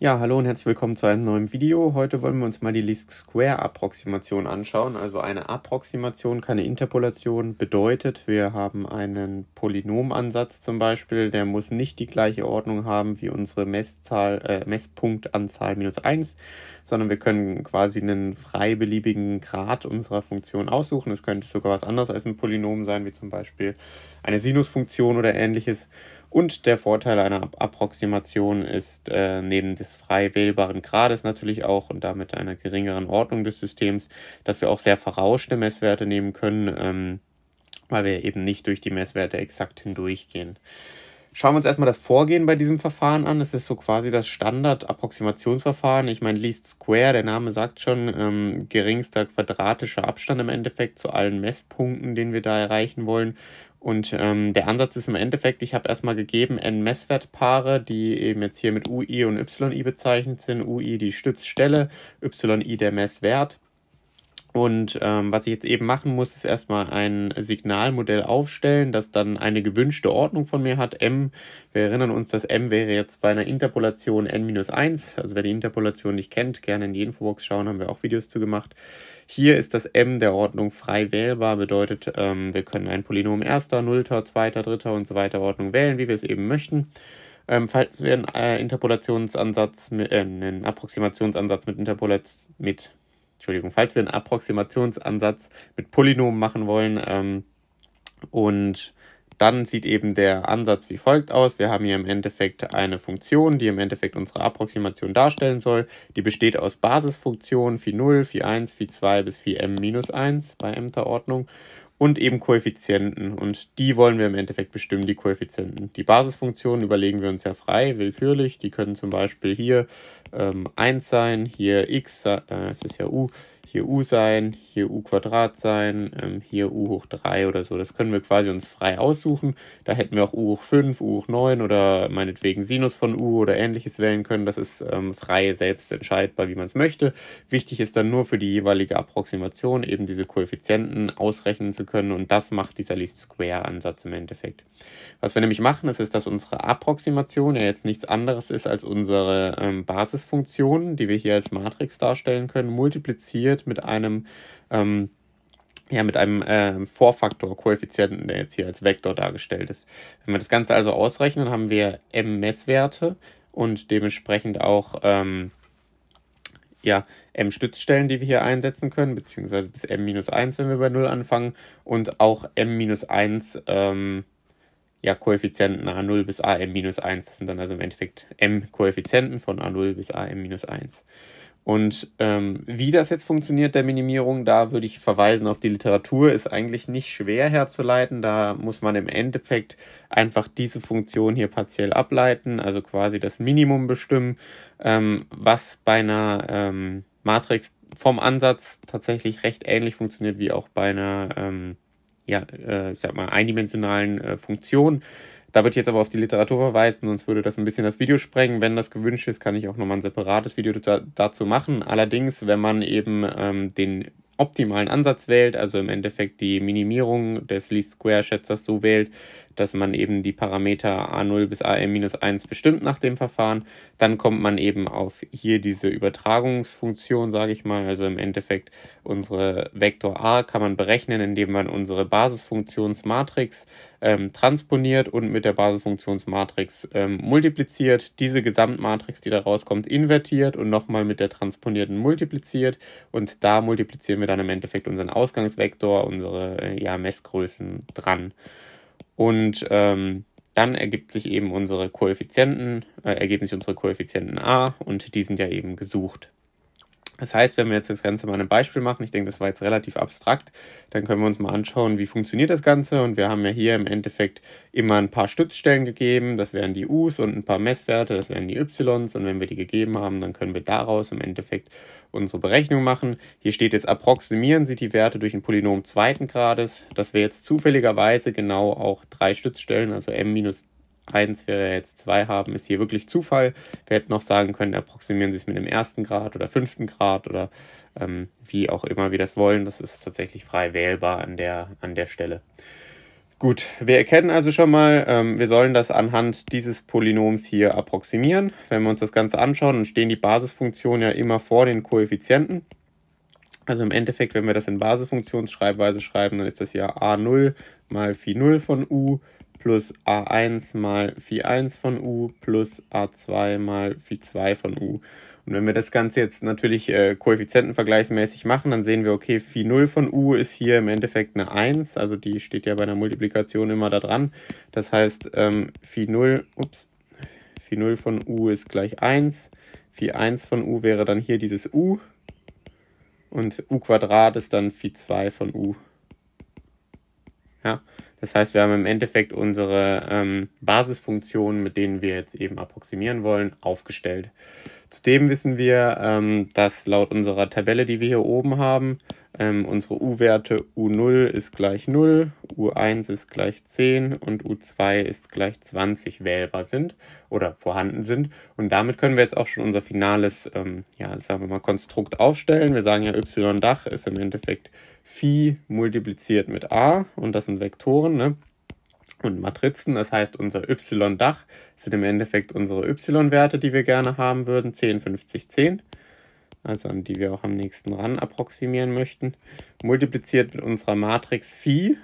Ja, hallo und herzlich willkommen zu einem neuen Video. Heute wollen wir uns mal die Least Square Approximation anschauen. Also eine Approximation, keine Interpolation bedeutet, wir haben einen Polynomansatz zum Beispiel, der muss nicht die gleiche Ordnung haben wie unsere Messzahl, äh, Messpunktanzahl minus 1, sondern wir können quasi einen frei beliebigen Grad unserer Funktion aussuchen. Es könnte sogar was anderes als ein Polynom sein, wie zum Beispiel eine Sinusfunktion oder ähnliches. Und der Vorteil einer Approximation ist äh, neben des frei wählbaren Grades natürlich auch und damit einer geringeren Ordnung des Systems, dass wir auch sehr verrauschte Messwerte nehmen können, ähm, weil wir eben nicht durch die Messwerte exakt hindurchgehen. Schauen wir uns erstmal das Vorgehen bei diesem Verfahren an. Es ist so quasi das Standard-Approximationsverfahren. Ich meine, Least Square, der Name sagt schon, ähm, geringster quadratischer Abstand im Endeffekt zu allen Messpunkten, den wir da erreichen wollen. Und ähm, der Ansatz ist im Endeffekt, ich habe erstmal gegeben n Messwertpaare, die eben jetzt hier mit UI und YI bezeichnet sind. UI die Stützstelle, YI der Messwert. Und ähm, was ich jetzt eben machen muss, ist erstmal ein Signalmodell aufstellen, das dann eine gewünschte Ordnung von mir hat. M, wir erinnern uns, dass M wäre jetzt bei einer Interpolation n-1. Also wer die Interpolation nicht kennt, gerne in die Infobox schauen, haben wir auch Videos zu gemacht. Hier ist das M der Ordnung frei wählbar, bedeutet, ähm, wir können ein Polynom erster, nullter, zweiter, dritter und so weiter Ordnung wählen, wie wir es eben möchten. Ähm, falls wir einen äh, Interpolationsansatz, mit, äh, einen Approximationsansatz mit, Interpolation mit Entschuldigung, falls wir einen Approximationsansatz mit Polynomen machen wollen ähm, und dann sieht eben der Ansatz wie folgt aus. Wir haben hier im Endeffekt eine Funktion, die im Endeffekt unsere Approximation darstellen soll. Die besteht aus Basisfunktionen phi 0, phi 1, phi 2 bis phi m-1 bei m-ter Ordnung und eben Koeffizienten. Und die wollen wir im Endeffekt bestimmen, die Koeffizienten. Die Basisfunktionen überlegen wir uns ja frei, willkürlich. Die können zum Beispiel hier ähm, 1 sein, hier x, äh, es ist ja u, hier u sein, hier u Quadrat sein, ähm, hier u hoch 3 oder so. Das können wir quasi uns frei aussuchen. Da hätten wir auch u hoch 5, u hoch 9 oder meinetwegen Sinus von u oder ähnliches wählen können. Das ist ähm, frei selbst entscheidbar, wie man es möchte. Wichtig ist dann nur für die jeweilige Approximation eben diese Koeffizienten ausrechnen zu können und das macht dieser Least Square Ansatz im Endeffekt. Was wir nämlich machen, ist, dass unsere Approximation ja jetzt nichts anderes ist als unsere ähm, Basisfunktionen, die wir hier als Matrix darstellen können, multipliziert mit einem, ähm, ja, mit einem äh, Vorfaktor-Koeffizienten, der jetzt hier als Vektor dargestellt ist. Wenn wir das Ganze also ausrechnen, haben wir m-Messwerte und dementsprechend auch ähm, ja, m-Stützstellen, die wir hier einsetzen können, beziehungsweise bis m-1, wenn wir bei 0 anfangen, und auch m-1 ähm, ja, Koeffizienten a0 bis am-1. Das sind dann also im Endeffekt m Koeffizienten von a0 bis am-1. Und ähm, wie das jetzt funktioniert, der Minimierung, da würde ich verweisen auf die Literatur, ist eigentlich nicht schwer herzuleiten. Da muss man im Endeffekt einfach diese Funktion hier partiell ableiten, also quasi das Minimum bestimmen, ähm, was bei einer ähm, Matrix vom Ansatz tatsächlich recht ähnlich funktioniert wie auch bei einer ähm, ja, äh, ich sag mal, eindimensionalen äh, Funktion. Da wird jetzt aber auf die Literatur verweisen, sonst würde das ein bisschen das Video sprengen. Wenn das gewünscht ist, kann ich auch nochmal ein separates Video da, dazu machen. Allerdings, wenn man eben ähm, den optimalen Ansatz wählt, also im Endeffekt die Minimierung des Least Square Schätzers so wählt, dass man eben die Parameter A0 bis AM-1 bestimmt nach dem Verfahren. Dann kommt man eben auf hier diese Übertragungsfunktion, sage ich mal. Also im Endeffekt unsere Vektor A kann man berechnen, indem man unsere Basisfunktionsmatrix ähm, transponiert und mit der Basisfunktionsmatrix ähm, multipliziert. Diese Gesamtmatrix, die da rauskommt, invertiert und nochmal mit der transponierten multipliziert. Und da multiplizieren wir dann im Endeffekt unseren Ausgangsvektor, unsere ja, Messgrößen dran. Und ähm, dann ergibt sich eben unsere Koeffizienten, äh, ergeben sich unsere Koeffizienten a und die sind ja eben gesucht. Das heißt, wenn wir jetzt das Ganze mal ein Beispiel machen, ich denke, das war jetzt relativ abstrakt, dann können wir uns mal anschauen, wie funktioniert das Ganze. Und wir haben ja hier im Endeffekt immer ein paar Stützstellen gegeben. Das wären die U's und ein paar Messwerte, das wären die Y's. Und wenn wir die gegeben haben, dann können wir daraus im Endeffekt unsere Berechnung machen. Hier steht jetzt, approximieren Sie die Werte durch ein Polynom zweiten Grades. Das wäre jetzt zufälligerweise genau auch drei Stützstellen, also m minus 1 wäre jetzt 2 haben, ist hier wirklich Zufall. Wir hätten auch sagen können, approximieren Sie es mit dem ersten Grad oder fünften Grad oder ähm, wie auch immer wir das wollen. Das ist tatsächlich frei wählbar an der, an der Stelle. Gut, wir erkennen also schon mal, ähm, wir sollen das anhand dieses Polynoms hier approximieren. Wenn wir uns das Ganze anschauen, dann stehen die Basisfunktionen ja immer vor den Koeffizienten. Also im Endeffekt, wenn wir das in Basisfunktionsschreibweise schreiben, dann ist das ja a0 mal phi0 von u plus a1 mal phi1 von u plus a2 mal phi2 von u. Und wenn wir das Ganze jetzt natürlich äh, koeffizientenvergleichsmäßig machen, dann sehen wir, okay, phi 0 von u ist hier im Endeffekt eine 1, also die steht ja bei der Multiplikation immer da dran. Das heißt, ähm, phi 0, ups, phi 0 von u ist gleich 1, phi 1 von u wäre dann hier dieses u und u Quadrat ist dann phi 2 von u. Ja, das heißt, wir haben im Endeffekt unsere ähm, Basisfunktionen, mit denen wir jetzt eben approximieren wollen, aufgestellt. Zudem wissen wir, ähm, dass laut unserer Tabelle, die wir hier oben haben, ähm, unsere U-Werte U0 ist gleich 0, U1 ist gleich 10 und U2 ist gleich 20 wählbar sind oder vorhanden sind. Und damit können wir jetzt auch schon unser finales, ähm, ja, sagen wir mal, Konstrukt aufstellen. Wir sagen ja, Y-Dach ist im Endeffekt Phi multipliziert mit A und das sind Vektoren, ne? und Matrizen. Das heißt, unser Y-Dach sind im Endeffekt unsere Y-Werte, die wir gerne haben würden, 10, 50, 10 also an die wir auch am nächsten ran approximieren möchten, multipliziert mit unserer Matrix Phi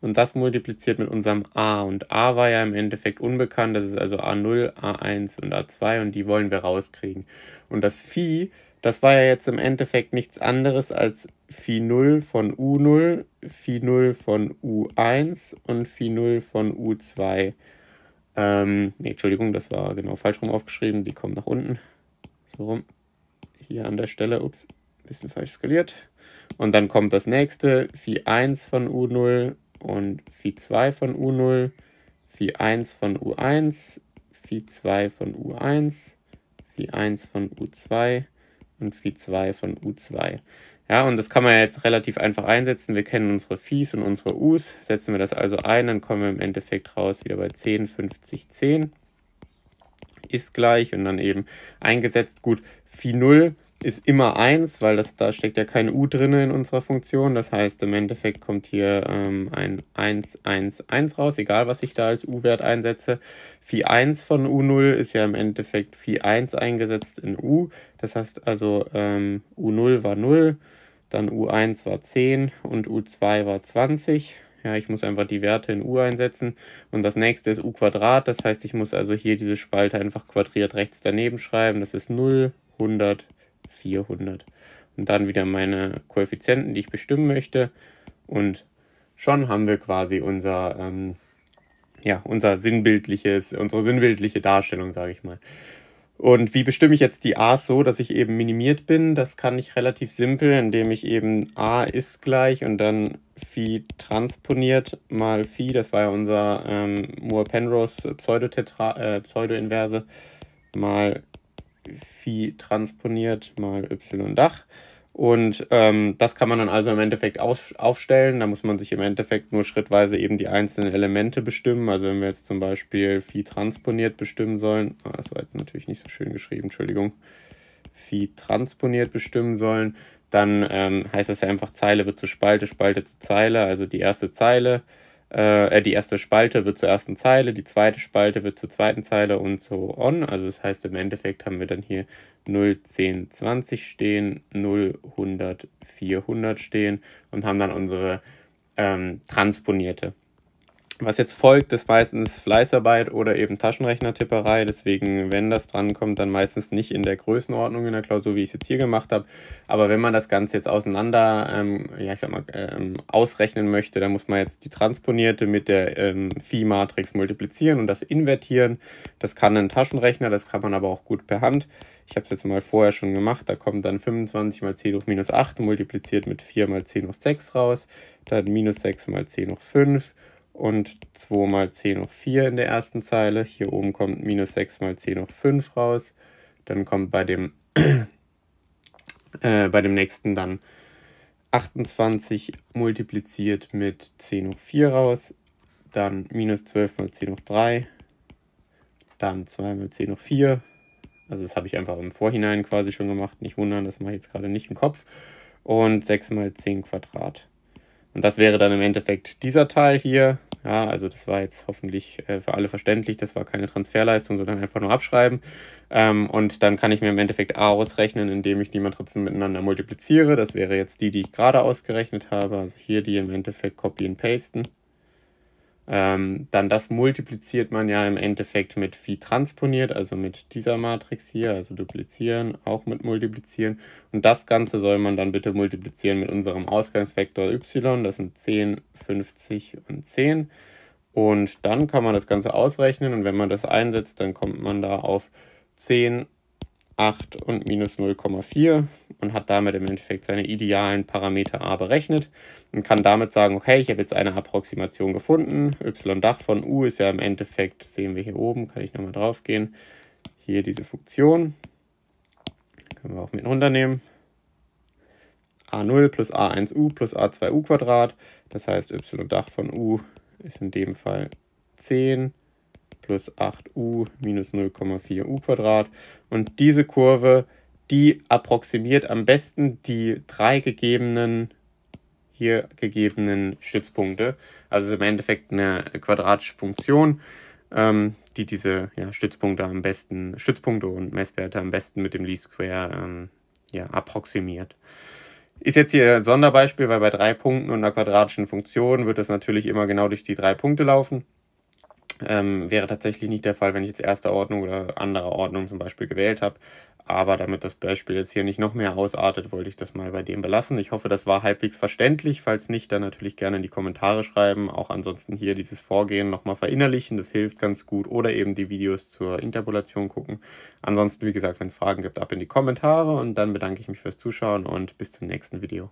und das multipliziert mit unserem A. Und A war ja im Endeffekt unbekannt, das ist also A0, A1 und A2 und die wollen wir rauskriegen. Und das Phi, das war ja jetzt im Endeffekt nichts anderes als Phi 0 von U0, Phi 0 von U1 und Phi 0 von U2. Ähm, nee, Entschuldigung, das war genau falsch rum aufgeschrieben, die kommen nach unten. So rum hier an der Stelle, ups, ein bisschen falsch skaliert. Und dann kommt das nächste, Phi 1 von U0 und Phi 2 von U0, Phi 1 von U1, Phi 2 von U1, Phi 1 von U2 und Phi 2 von U2. Ja, und das kann man jetzt relativ einfach einsetzen. Wir kennen unsere Phis und unsere Us. Setzen wir das also ein, dann kommen wir im Endeffekt raus wieder bei 10, 50, 10 ist gleich und dann eben eingesetzt. Gut, Phi 0 ist immer 1, weil das, da steckt ja kein U drin in unserer Funktion. Das heißt, im Endeffekt kommt hier ähm, ein 1, 1, 1 raus, egal was ich da als U-Wert einsetze. Phi 1 von U0 ist ja im Endeffekt Phi 1 eingesetzt in U. Das heißt also, ähm, U0 war 0, dann U1 war 10 und U2 war 20. Ja, ich muss einfach die Werte in U einsetzen. Und das nächste ist U Quadrat. Das heißt, ich muss also hier diese Spalte einfach quadriert rechts daneben schreiben. Das ist 0, 100, 400. Und dann wieder meine Koeffizienten, die ich bestimmen möchte. Und schon haben wir quasi unser, ähm, ja, unser sinnbildliches, unsere sinnbildliche Darstellung, sage ich mal. Und wie bestimme ich jetzt die A's so, dass ich eben minimiert bin? Das kann ich relativ simpel, indem ich eben A ist gleich und dann Phi transponiert mal Phi, das war ja unser ähm, Moore-Penrose äh, äh, Pseudo-Inverse, mal Phi transponiert mal Y-Dach. Und ähm, das kann man dann also im Endeffekt auf, aufstellen. Da muss man sich im Endeffekt nur schrittweise eben die einzelnen Elemente bestimmen. Also wenn wir jetzt zum Beispiel Phi transponiert bestimmen sollen, ah, das war jetzt natürlich nicht so schön geschrieben, Entschuldigung, Phi transponiert bestimmen sollen, dann ähm, heißt das ja einfach, Zeile wird zu Spalte, Spalte zu Zeile. Also die erste Zeile äh, äh, die erste Spalte wird zur ersten Zeile, die zweite Spalte wird zur zweiten Zeile und so on. Also das heißt, im Endeffekt haben wir dann hier 0, 10, 20 stehen, 0, 100, 400 stehen und haben dann unsere ähm, transponierte was jetzt folgt, ist meistens Fleißarbeit oder eben Taschenrechnertipperei. Deswegen, wenn das drankommt, dann meistens nicht in der Größenordnung in der Klausur, wie ich es jetzt hier gemacht habe. Aber wenn man das Ganze jetzt auseinander, ähm, ja, ich sag mal, ähm, ausrechnen möchte, dann muss man jetzt die transponierte mit der ähm, Phi-Matrix multiplizieren und das invertieren. Das kann ein Taschenrechner, das kann man aber auch gut per Hand. Ich habe es jetzt mal vorher schon gemacht. Da kommt dann 25 mal 10 hoch minus 8 multipliziert mit 4 mal 10 hoch 6 raus. Dann minus 6 mal 10 hoch 5 und 2 mal 10 hoch 4 in der ersten Zeile. Hier oben kommt minus 6 mal 10 hoch 5 raus. Dann kommt bei dem, äh, bei dem nächsten dann 28 multipliziert mit 10 hoch 4 raus. Dann minus 12 mal 10 hoch 3. Dann 2 mal 10 hoch 4. Also das habe ich einfach im Vorhinein quasi schon gemacht. Nicht wundern, das mache ich jetzt gerade nicht im Kopf. Und 6 mal 10 Quadrat. Und das wäre dann im Endeffekt dieser Teil hier. Ja, also das war jetzt hoffentlich äh, für alle verständlich. Das war keine Transferleistung, sondern einfach nur abschreiben. Ähm, und dann kann ich mir im Endeffekt A ausrechnen, indem ich die Matrizen miteinander multipliziere. Das wäre jetzt die, die ich gerade ausgerechnet habe. Also hier die im Endeffekt copy and pasten. Ähm, dann das multipliziert man ja im Endeffekt mit phi transponiert, also mit dieser Matrix hier, also duplizieren, auch mit multiplizieren. Und das Ganze soll man dann bitte multiplizieren mit unserem Ausgangsvektor y, das sind 10, 50 und 10. Und dann kann man das Ganze ausrechnen und wenn man das einsetzt, dann kommt man da auf 10, 8 und minus 0,4 und hat damit im Endeffekt seine idealen Parameter a berechnet und kann damit sagen, okay, ich habe jetzt eine Approximation gefunden. y-Dach von u ist ja im Endeffekt, sehen wir hier oben, kann ich nochmal drauf gehen, hier diese Funktion. Können wir auch mit runternehmen. a0 plus a1u plus a2u Quadrat. Das heißt, y-Dach von u ist in dem Fall 10 plus 8u minus 0,4u Quadrat. Und diese Kurve die approximiert am besten die drei gegebenen hier gegebenen Stützpunkte. Also im Endeffekt eine quadratische Funktion, ähm, die diese ja, Stützpunkte am besten, Stützpunkte und Messwerte am besten mit dem Least Square ähm, ja, approximiert. Ist jetzt hier ein Sonderbeispiel, weil bei drei Punkten und einer quadratischen Funktion wird das natürlich immer genau durch die drei Punkte laufen. Ähm, wäre tatsächlich nicht der Fall, wenn ich jetzt erste Ordnung oder andere Ordnung zum Beispiel gewählt habe. Aber damit das Beispiel jetzt hier nicht noch mehr ausartet, wollte ich das mal bei dem belassen. Ich hoffe, das war halbwegs verständlich. Falls nicht, dann natürlich gerne in die Kommentare schreiben. Auch ansonsten hier dieses Vorgehen nochmal verinnerlichen. Das hilft ganz gut. Oder eben die Videos zur Interpolation gucken. Ansonsten, wie gesagt, wenn es Fragen gibt, ab in die Kommentare. Und dann bedanke ich mich fürs Zuschauen und bis zum nächsten Video.